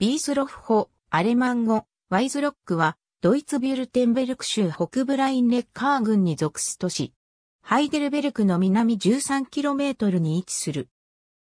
ビースロフホ、アレマン語、ワイズロックは、ドイツビュルテンベルク州北部ラインネッカー郡に属す都市。ハイデルベルクの南 13km に位置する。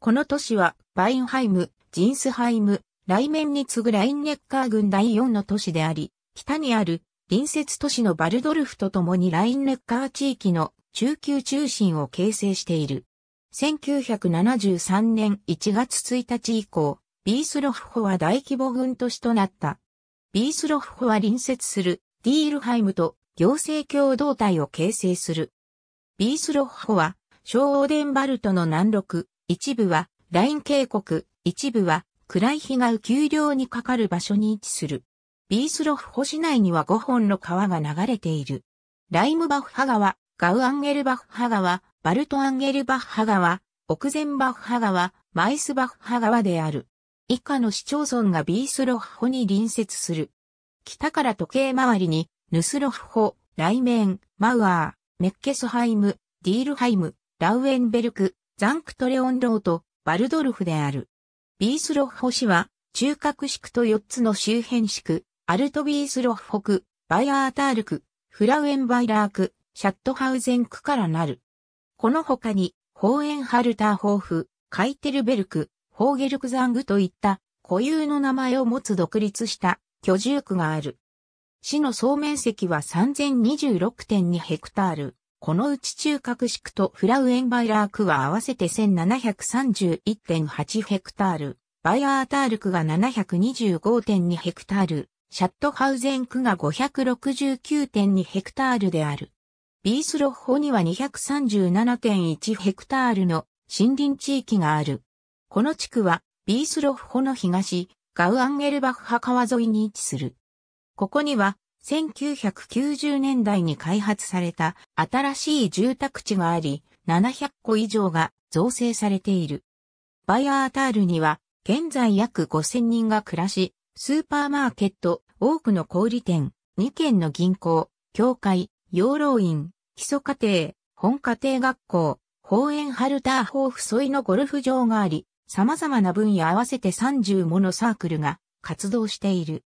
この都市は、バインハイム、ジンスハイム、ライメンに次ぐラインネッカー郡第4の都市であり、北にある隣接都市のバルドルフと共にラインネッカー地域の中級中心を形成している。1973年1月1日以降、ビースロフホは大規模軍都市となった。ビースロフホは隣接するディールハイムと行政共同体を形成する。ビースロフホは小オーデンバルトの南麓、一部はライン渓谷、一部は暗い日が丘陵にかかる場所に位置する。ビースロフホ市内には5本の川が流れている。ライムバッハ川、ガウアンゲルバッハ川、バルトアンゲルバッハ川、オクゼンバッハ川、マイスバッハ川である。以下の市町村がビースロッホに隣接する。北から時計回りに、ヌスロッホ、ライメン、マウアー、メッケスハイム、ディールハイム、ラウエンベルク、ザンクトレオンローとバルドルフである。ビースロッホ市は、中核市区と4つの周辺市区、アルトビースロッホ区、バイアータール区、フラウエンバイラー区、シャットハウゼン区からなる。この他に、ホーエンハルターホーフ、カイテルベルク、ホーゲルクザングといった固有の名前を持つ独立した居住区がある。市の総面積は3026.2ヘクタール。このうち中核地区とフラウエンバイラー区は合わせて1731.8ヘクタール。バイアータール区が725.2ヘクタール。シャットハウゼン区が569.2ヘクタールである。ビースロッホには237.1ヘクタールの森林地域がある。この地区は、ビースロフホの東、ガウアンゲルバッハ川沿いに位置する。ここには、1990年代に開発された新しい住宅地があり、700個以上が造成されている。バイアータールには、現在約5000人が暮らし、スーパーマーケット、多くの小売店、2軒の銀行、教会、養老院、基礎家庭、本家庭学校、法園ハルターホーフ沿いのゴルフ場があり、様々な分野合わせて30ものサークルが活動している。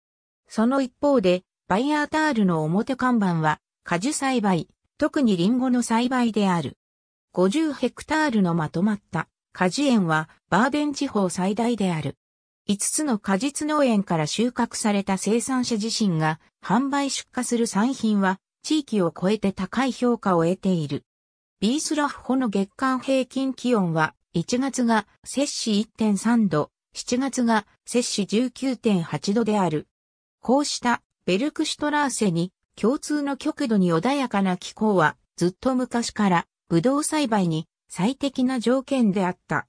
その一方で、バイアータールの表看板は、果樹栽培、特にリンゴの栽培である。50ヘクタールのまとまった果樹園はバーデン地方最大である。5つの果実農園から収穫された生産者自身が販売出荷する産品は地域を超えて高い評価を得ている。ビースラフホの月間平均気温は1月が摂氏1.3度、7月が摂氏19.8度である。こうしたベルクシュトラーセに共通の極度に穏やかな気候はずっと昔からブドウ栽培に最適な条件であった。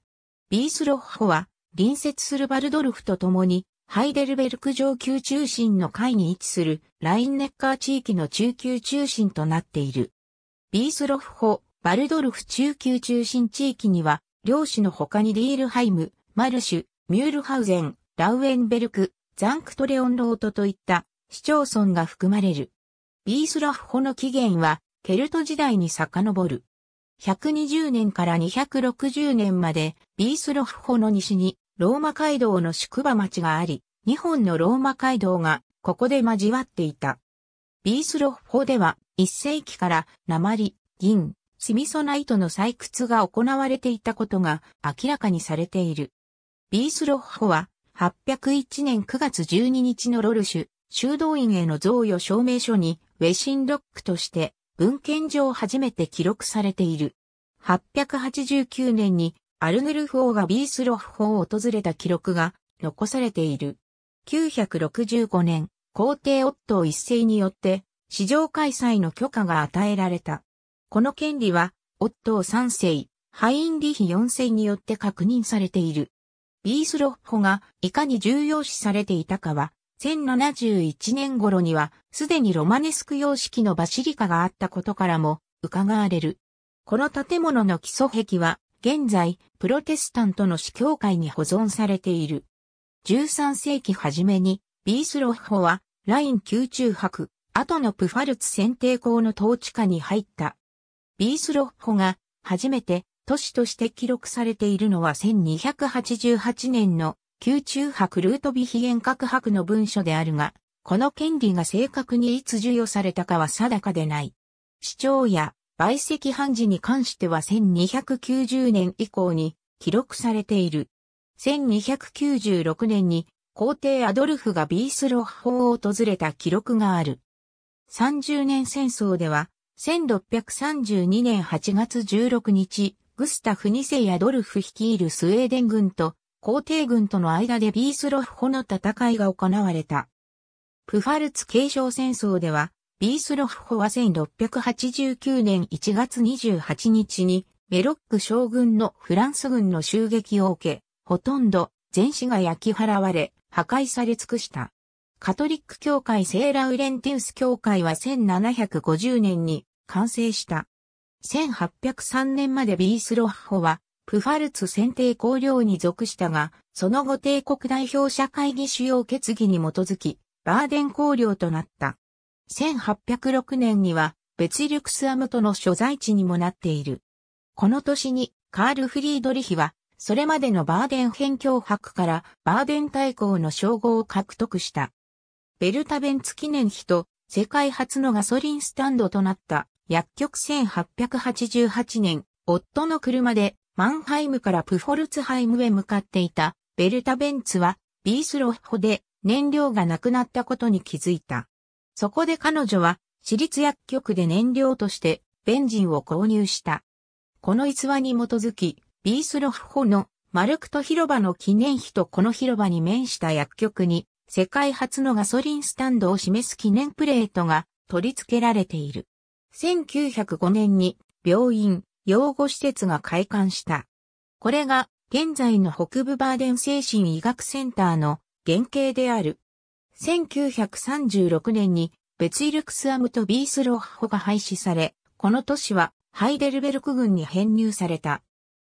ビースロッホは隣接するバルドルフと共にハイデルベルク上級中心の階に位置するラインネッカー地域の中級中心となっている。ビースロッホ、バルドルフ中級中心地域には両市の他にディールハイム、マルシュ、ミュールハウゼン、ラウエンベルク、ザンクトレオンロートといった市町村が含まれる。ビースラフホの起源はケルト時代に遡る。120年から260年までビースロフホの西にローマ街道の宿場町があり、日本のローマ街道がここで交わっていた。ビースロフホでは1世紀から鉛、銀、スミソナイトの採掘が行われていたことが明らかにされている。ビースロッホは801年9月12日のロルシュ修道院への贈与証明書にウェシンロックとして文献上初めて記録されている。889年にアルヌルフ王がビースロッホを訪れた記録が残されている。965年、皇帝オットー一世によって市場開催の許可が与えられた。この権利は、オットー3世、ハインリヒ4世によって確認されている。ビースロッホがいかに重要視されていたかは、1071年頃には、すでにロマネスク様式のバシリカがあったことからも、伺われる。この建物の基礎壁は、現在、プロテスタントの司教会に保存されている。13世紀初めに、ビースロッホは、ライン宮中博、後のプファルツ選定校の統治下に入った。ビースロッホが初めて都市として記録されているのは1288年の宮中博ルートビヒエン各博の文書であるが、この権利が正確にいつ授与されたかは定かでない。市長や売石判事に関しては1290年以降に記録されている。1296年に皇帝アドルフがビースロッホを訪れた記録がある。30年戦争では1632年8月16日、グスタフ2世やドルフ率いるスウェーデン軍と皇帝軍との間でビースロフホの戦いが行われた。プファルツ継承戦争では、ビースロフホは1689年1月28日にメロック将軍のフランス軍の襲撃を受け、ほとんど全市が焼き払われ、破壊され尽くした。カトリック教会セーラウレンティウス教会は1750年に完成した。1803年までビースロッホは、プファルツ選定公領に属したが、その後帝国代表者会議主要決議に基づき、バーデン公領となった。1806年には、ベツリュクスアムトの所在地にもなっている。この年に、カール・フリードリヒは、それまでのバーデン辺境博からバーデン大公の称号を獲得した。ベルタベンツ記念碑と世界初のガソリンスタンドとなった薬局1888年、夫の車でマンハイムからプフォルツハイムへ向かっていたベルタベンツはビースロッホで燃料がなくなったことに気づいた。そこで彼女は私立薬局で燃料としてベンジンを購入した。この逸話に基づき、ビースロッホのマルクト広場の記念碑とこの広場に面した薬局に世界初のガソリンスタンドを示す記念プレートが取り付けられている。1905年に病院、養護施設が開館した。これが現在の北部バーデン精神医学センターの原型である。1936年にベツイルクスアムとビースロッホが廃止され、この都市はハイデルベルク軍に編入された。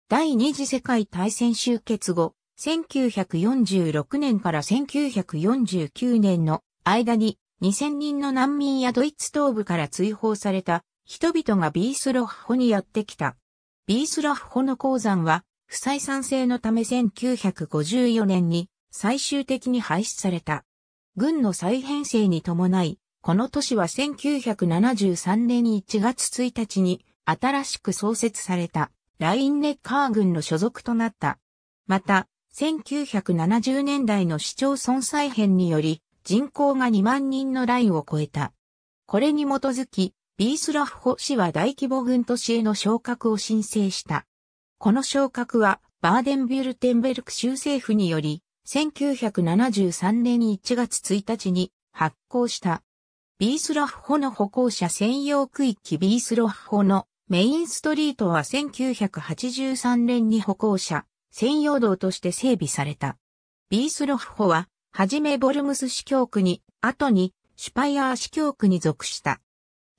第二次世界大戦終結後、1946年から1949年の間に2000人の難民やドイツ東部から追放された人々がビースロッホにやってきた。ビースロッホの鉱山は不採算性のため1954年に最終的に廃止された。軍の再編成に伴い、この都市は1973年1月1日に新しく創設されたラインネッカー軍の所属となった。また、1970年代の市町村再編により人口が2万人のラインを超えた。これに基づき、ビースラフホ市は大規模軍都市への昇格を申請した。この昇格は、バーデンビュルテンベルク州政府により、1973年1月1日に発行した。ビースラフホの歩行者専用区域ビースラフホのメインストリートは1983年に歩行者専用道として整備された。ビースロフホは、はじめボルムス司教区に、後にシュパイアー司教区に属した。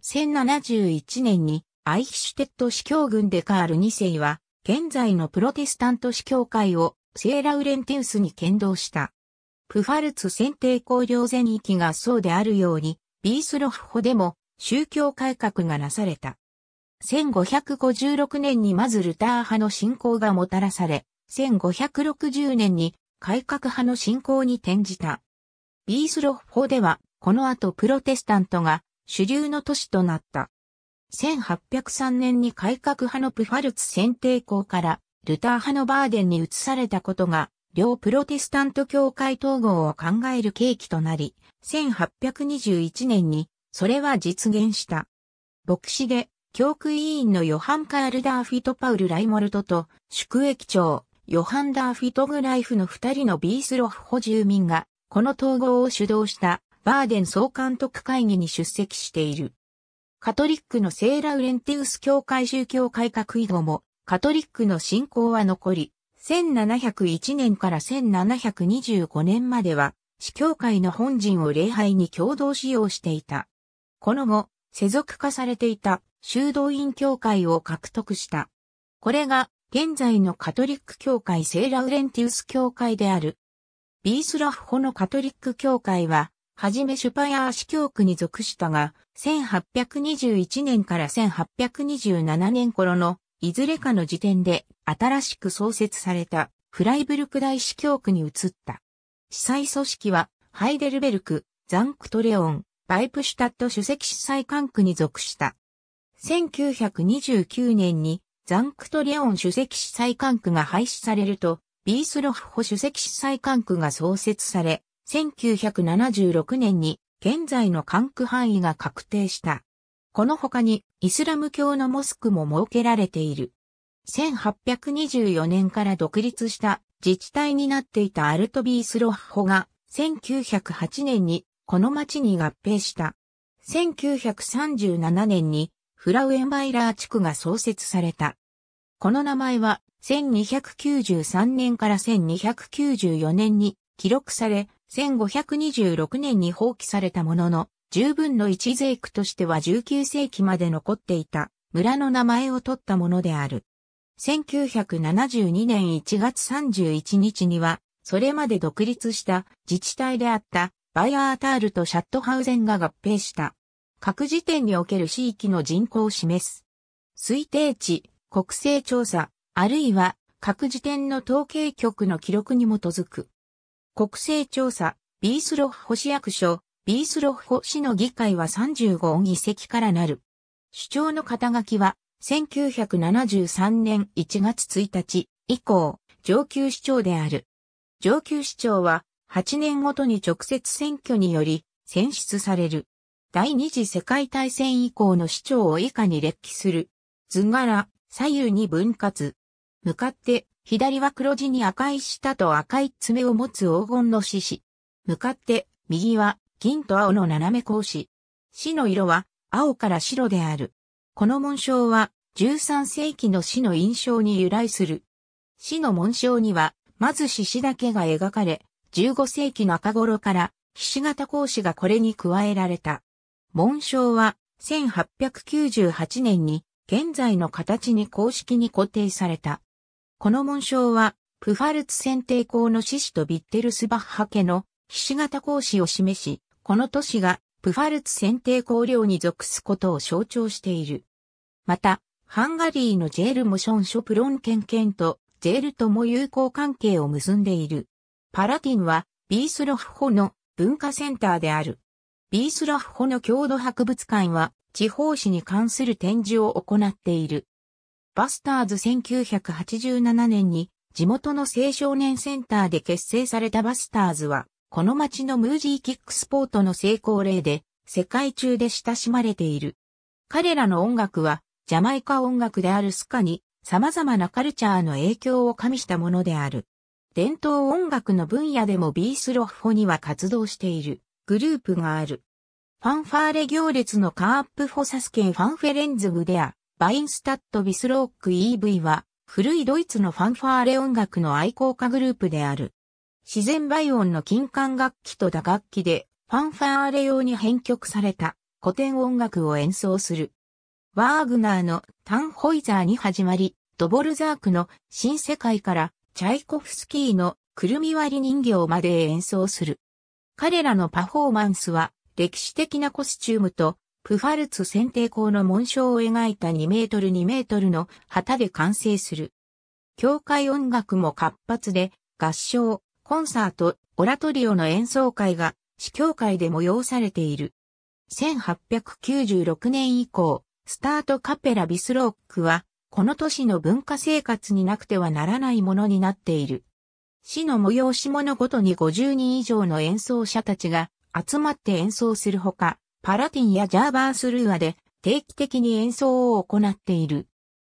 1071年にアイヒシュテット司教軍でカール2世は、現在のプロテスタント司教会をセーラウレンティウスに剣道した。プファルツ選定公領全域がそうであるように、ビースロフホでも宗教改革がなされた。1556年にまずルター派の信仰がもたらされ、1560年に改革派の信仰に転じた。ビースロッホでは、この後プロテスタントが主流の都市となった。1803年に改革派のプファルツ選定校からルター派のバーデンに移されたことが、両プロテスタント教会統合を考える契機となり、1821年にそれは実現した。牧師で教区委員のヨハン・カールダー・フィトパウル・ライモルトと、宿駅長、ヨハンダー・フィトグライフの二人のビースロフ補住民が、この統合を主導したバーデン総監督会議に出席している。カトリックのセーラウレンテウス教会宗教改革以後も、カトリックの信仰は残り、1701年から1725年までは、司教会の本陣を礼拝に共同使用していた。この後、世俗化されていた修道院教会を獲得した。これが現在のカトリック教会聖ラウレンティウス教会である。ビースラフホのカトリック教会は、はじめシュパヤー司教区に属したが、1821年から1827年頃のいずれかの時点で新しく創設されたフライブルク大司教区に移った。司祭組織はハイデルベルク、ザンクトレオン、バイプシュタット主席司祭管区に属した。1929年にザンクトリオン主席司祭管区が廃止されると、ビースロフホ主席司祭管区が創設され、1976年に現在の管区範囲が確定した。この他にイスラム教のモスクも設けられている。1824年から独立した自治体になっていたアルトビースロッホが1908年にこの町に合併した。1937年にフラウエンバイラー地区が創設された。この名前は1293年から1294年に記録され、1526年に放棄されたものの、十分の一税区としては19世紀まで残っていた村の名前を取ったものである。1972年1月31日には、それまで独立した自治体であったバイアータールとシャットハウゼンが合併した。各時点における地域の人口を示す。推定値、国勢調査、あるいは各時点の統計局の記録に基づく。国勢調査、ビースロッホ市役所、ビースロッホ市の議会は35議席からなる。主張の肩書きは、1973年1月1日以降、上級市長である。上級市長は、8年ごとに直接選挙により、選出される。第二次世界大戦以降の市長を以下に列記する。図柄、左右に分割。向かって、左は黒地に赤い舌と赤い爪を持つ黄金の獅子。向かって、右は、銀と青の斜め格子。死の色は、青から白である。この紋章は、13世紀の死の印象に由来する。死の紋章には、まず獅子だけが描かれ、15世紀の中頃から、獅子型格子がこれに加えられた。紋章は1898年に現在の形に公式に固定された。この紋章は、プファルツ選定校の獅子とビッテルスバッハ家の騎士型講師を示し、この都市がプファルツ選定校領に属すことを象徴している。また、ハンガリーのジェールモションショプロン県県とジェールとも友好関係を結んでいる。パラティンはビースロフホの文化センターである。ビースラフホの郷土博物館は地方史に関する展示を行っている。バスターズ1987年に地元の青少年センターで結成されたバスターズは、この町のムージーキックスポートの成功例で、世界中で親しまれている。彼らの音楽は、ジャマイカ音楽であるスカに、様々なカルチャーの影響を加味したものである。伝統音楽の分野でもビースロッホには活動している。グループがある。ファンファーレ行列のカープフォサスケンファンフェレンズグデア、バインスタッド・ビスローク EV は、古いドイツのファンファーレ音楽の愛好家グループである。自然倍音の金管楽器と打楽器で、ファンファーレ用に編曲された古典音楽を演奏する。ワーグナーのタンホイザーに始まり、ドボルザークの新世界からチャイコフスキーのくるみ割り人形まで演奏する。彼らのパフォーマンスは歴史的なコスチュームとプファルツ選定校の紋章を描いた2メートル2メートルの旗で完成する。教会音楽も活発で合唱、コンサート、オラトリオの演奏会が司教会で催されている。1896年以降、スタートカペラビスロークは、この都市の文化生活になくてはならないものになっている。市の催し物ごとに50人以上の演奏者たちが集まって演奏するほか、パラティンやジャーバースルーアで定期的に演奏を行っている。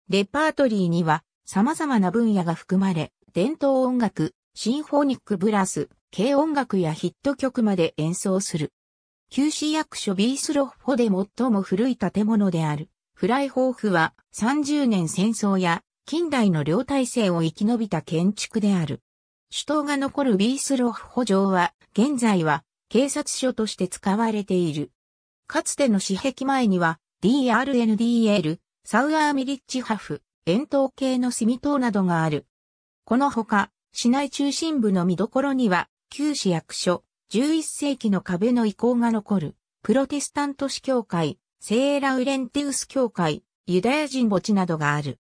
レパートリーには様々な分野が含まれ、伝統音楽、シンフォニックブラス、軽音楽やヒット曲まで演奏する。旧市役所ビースロッホで最も古い建物である。フライホーフは30年戦争や近代の両体制を生き延びた建築である。首都が残るビースロフ補城は、現在は警察署として使われている。かつての市壁前には、DRNDL、サウアーミリッチハフ、円筒形のみ塔などがある。このほか、市内中心部の見どころには、旧市役所、11世紀の壁の遺構が残る、プロテスタント市教会、セーラウレンティウス教会、ユダヤ人墓地などがある。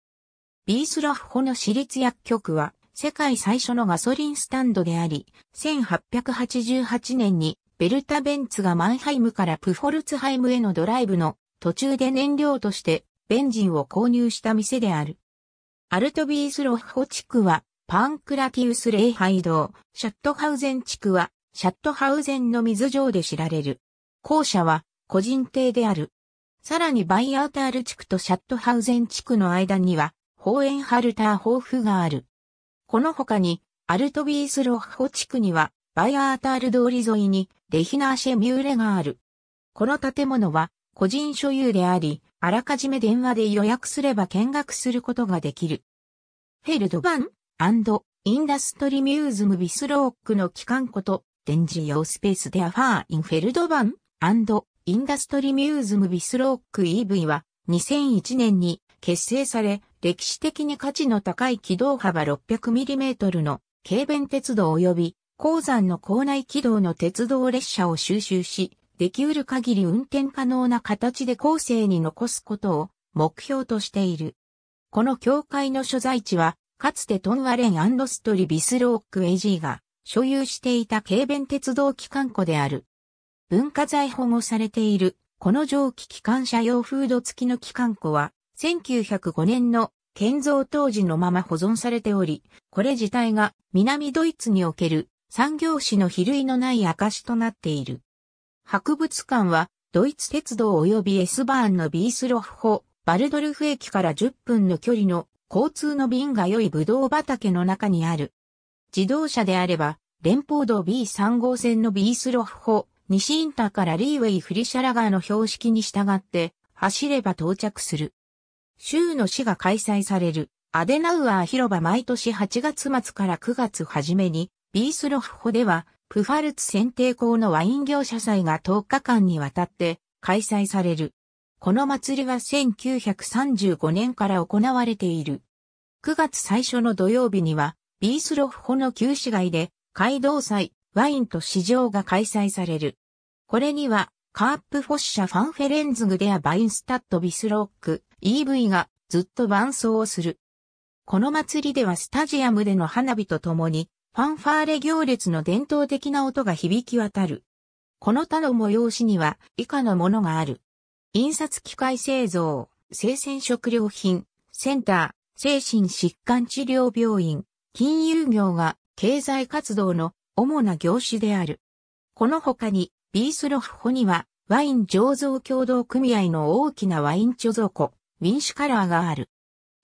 ビースロフホの私立薬局は、世界最初のガソリンスタンドであり、1888年にベルタ・ベンツがマンハイムからプフォルツハイムへのドライブの途中で燃料としてベンジンを購入した店である。アルトビースロッホ地区はパンクラティウス礼拝堂、シャットハウゼン地区はシャットハウゼンの水上で知られる。校舎は個人邸である。さらにバイアウタール地区とシャットハウゼン地区の間には、ホーエンハルターホーフがある。この他に、アルトビースロッホ地区には、バイアータール通り沿いに、レヒナーシェミューレがある。この建物は、個人所有であり、あらかじめ電話で予約すれば見学することができる。フェルドバンインダストリミューズムビスロークの機関こと展示用スペースでアファーインフェルドバンインダストリミューズムビスローク EV は2001年に結成され、歴史的に価値の高い軌道幅 600mm の軽便鉄道及び鉱山の構内軌道の鉄道列車を収集し、でき得る限り運転可能な形で後世に残すことを目標としている。この教会の所在地は、かつてトンワレンストリビスロークエジーが所有していた軽便鉄道機関庫である。文化財保護されている、この蒸気機関車用フード付きの機関庫は、1905年の建造当時のまま保存されており、これ自体が南ドイツにおける産業史の比類のない証となっている。博物館はドイツ鉄道及び S バーンのビースロフホ、バルドルフ駅から10分の距離の交通の便が良いブドウ畑の中にある。自動車であれば、連邦道 B3 号線のビースロフホ、西インターからリーウェイフリシャラガーの標識に従って走れば到着する。州の市が開催されるアデナウアー広場毎年8月末から9月初めにビースロフホではプファルツ選定校のワイン業者祭が10日間にわたって開催される。この祭りは1935年から行われている。9月最初の土曜日には、ビースロフホの旧市街で、街道祭、ワインと市場が開催される。これには、カープフォッシャファンフェレンズグデアバインスタッドビスロック EV がずっと伴奏をする。この祭りではスタジアムでの花火とともにファンファーレ行列の伝統的な音が響き渡る。この他の催しには以下のものがある。印刷機械製造、生鮮食料品、センター、精神疾患治療病院、金融業が経済活動の主な業種である。この他にビースロフホには、ワイン醸造協同組合の大きなワイン貯蔵庫、ウィンシュカラーがある。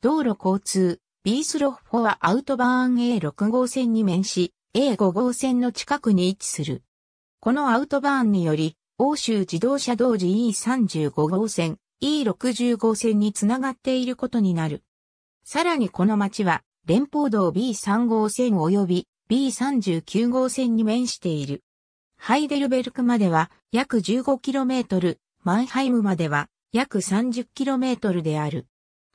道路交通、ビースロッホはアウトバーン A6 号線に面し、A5 号線の近くに位置する。このアウトバーンにより、欧州自動車同時 E35 号線、E60 号線につながっていることになる。さらにこの町は、連邦道 B3 号線及び B39 号線に面している。ハイデルベルクまでは約 15km、マンハイムまでは約 30km である。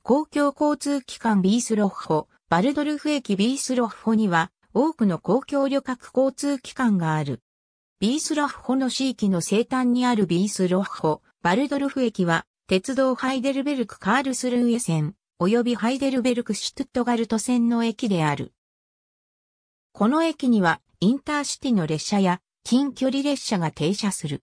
公共交通機関ビースロッホ、バルドルフ駅ビースロッホには多くの公共旅客交通機関がある。ビースロッホの地域の西端にあるビースロッホ、バルドルフ駅は鉄道ハイデルベルクカールスルーエ線、及びハイデルベルクシュトットガルト線の駅である。この駅にはインターシティの列車や近距離列車が停車する。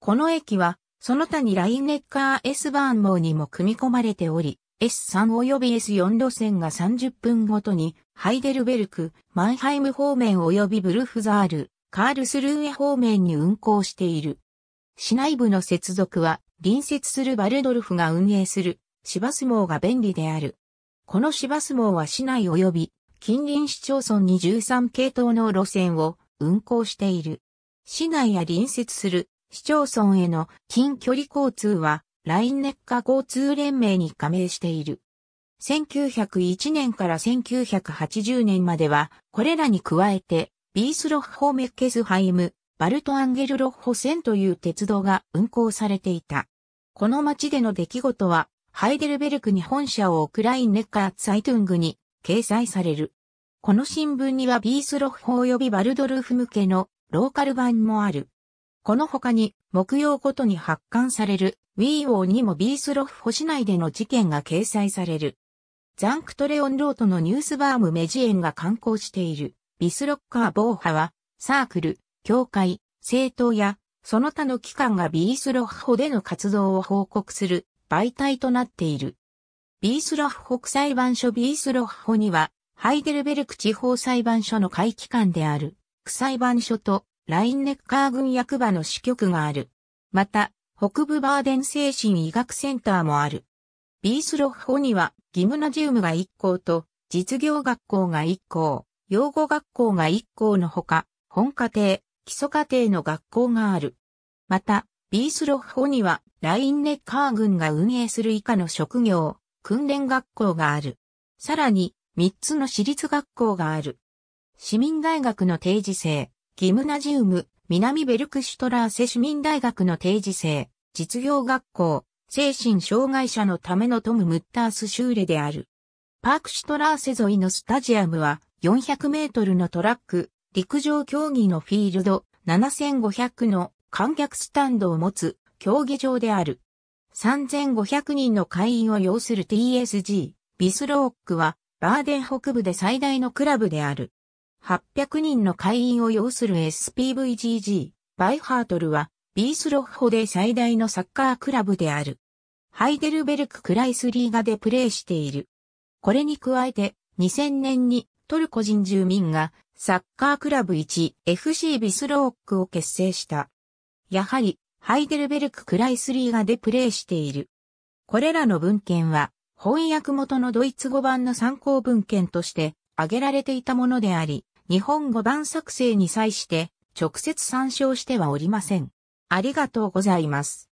この駅は、その他にラインネッカー S バーン網にも組み込まれており、S3 及び S4 路線が30分ごとに、ハイデルベルク、マンハイム方面及びブルフザール、カールスルーエ方面に運行している。市内部の接続は、隣接するバルドルフが運営する、市バス網が便利である。この市バス網は市内及び、近隣市町村に13系統の路線を、運行している。市内や隣接する市町村への近距離交通は、ラインネッカ交通連盟に加盟している。1901年から1980年までは、これらに加えて、ビースロッホメッケスハイム、バルトアンゲルロッホ線という鉄道が運行されていた。この街での出来事は、ハイデルベルクに本社を置くラインネッカーツイトゥングに掲載される。この新聞にはビースロフホ及びバルドルフ向けのローカル版もある。この他に木曜ごとに発刊されるウィーオーにもビースロフホ市内での事件が掲載される。ザンクトレオンロートのニュースバームメジエンが刊行しているビスロッカー防波はサークル、協会、政党やその他の機関がビースロフホでの活動を報告する媒体となっている。ビースロッフ国裁判所ビースロフホにはハイデルベルク地方裁判所の会期間である、区裁判所とラインネッカー軍役場の支局がある。また、北部バーデン精神医学センターもある。ビースロッホには、ギムナジウムが1校と、実業学校が1校、養護学校が1校のほか、本家庭、基礎家庭の学校がある。また、ビースロッホには、ラインネッカー軍が運営する以下の職業、訓練学校がある。さらに、3つの私立学校がある。市民大学の定時制、ギムナジウム、南ベルクシュトラーセ市民大学の定時制、実業学校、精神障害者のためのトム・ムッタース修例である。パークシュトラーセ沿いのスタジアムは400メートルのトラック、陸上競技のフィールド、7500の観客スタンドを持つ競技場である。3500人の会員を要する TSG、ビスローックはバーデン北部で最大のクラブである。800人の会員を要する SPVGG、バイハートルは、ビースロッホで最大のサッカークラブである。ハイデルベルク・クライスリーガでプレーしている。これに加えて、2000年にトルコ人住民がサッカークラブ 1FC ビスロークを結成した。やはり、ハイデルベルク・クライスリーガでプレーしている。これらの文献は、翻訳元のドイツ語版の参考文献として挙げられていたものであり、日本語版作成に際して直接参照してはおりません。ありがとうございます。